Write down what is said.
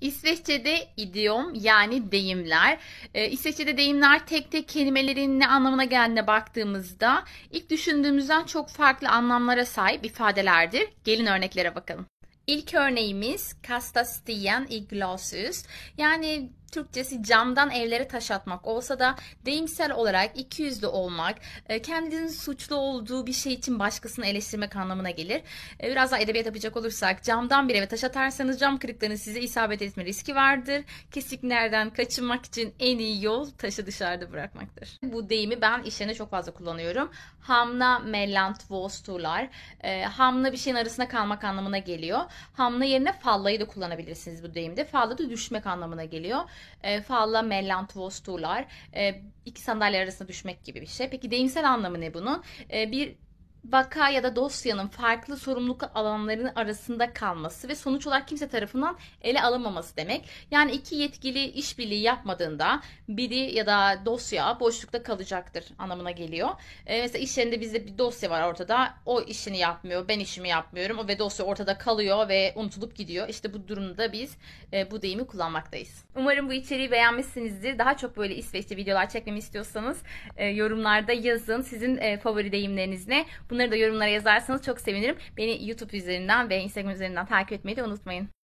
İsveççe'de idiom yani deyimler. Ee, İsveççe'de deyimler tek tek kelimelerin ne anlamına geldiğine baktığımızda ilk düşündüğümüzden çok farklı anlamlara sahip ifadelerdir. Gelin örneklere bakalım. İlk örneğimiz kasta stigen Yani Türkçesi camdan evlere taş atmak olsa da deyimsel olarak ikiyüzlü olmak, e, kendinin suçlu olduğu bir şey için başkasını eleştirmek anlamına gelir. E, biraz daha edebiyat yapacak olursak camdan bir eve taş atarsanız cam kırıklarının size isabet etme riski vardır. Kesiklerden kaçınmak için en iyi yol taşı dışarıda bırakmaktır. Bu deyimi ben işlerine çok fazla kullanıyorum. Hamna mellant vosturlar. E, hamla bir şeyin arasında kalmak anlamına geliyor. Hamla yerine fallayı da kullanabilirsiniz bu deyimde. Falla da düşmek anlamına geliyor e, faalla mellantuvostular. E, iki sandalye arasında düşmek gibi bir şey. Peki deyimsel anlamı ne bunun? E, bir vaka ya da dosyanın farklı sorumluluk alanlarının arasında kalması ve sonuç olarak kimse tarafından ele alınmaması demek. Yani iki yetkili işbirliği yapmadığında biri ya da dosya boşlukta kalacaktır anlamına geliyor. Ee, mesela iş yerinde bizde bir dosya var ortada. O işini yapmıyor, ben işimi yapmıyorum o ve dosya ortada kalıyor ve unutulup gidiyor. İşte bu durumda biz e, bu deyimi kullanmaktayız. Umarım bu içeriği beğenmişsinizdir. Daha çok böyle İsveçli videolar çekmemi istiyorsanız e, yorumlarda yazın. Sizin e, favori deyimleriniz ne? Bunları da yorumlara yazarsanız çok sevinirim. Beni YouTube üzerinden ve Instagram üzerinden takip etmeyi de unutmayın.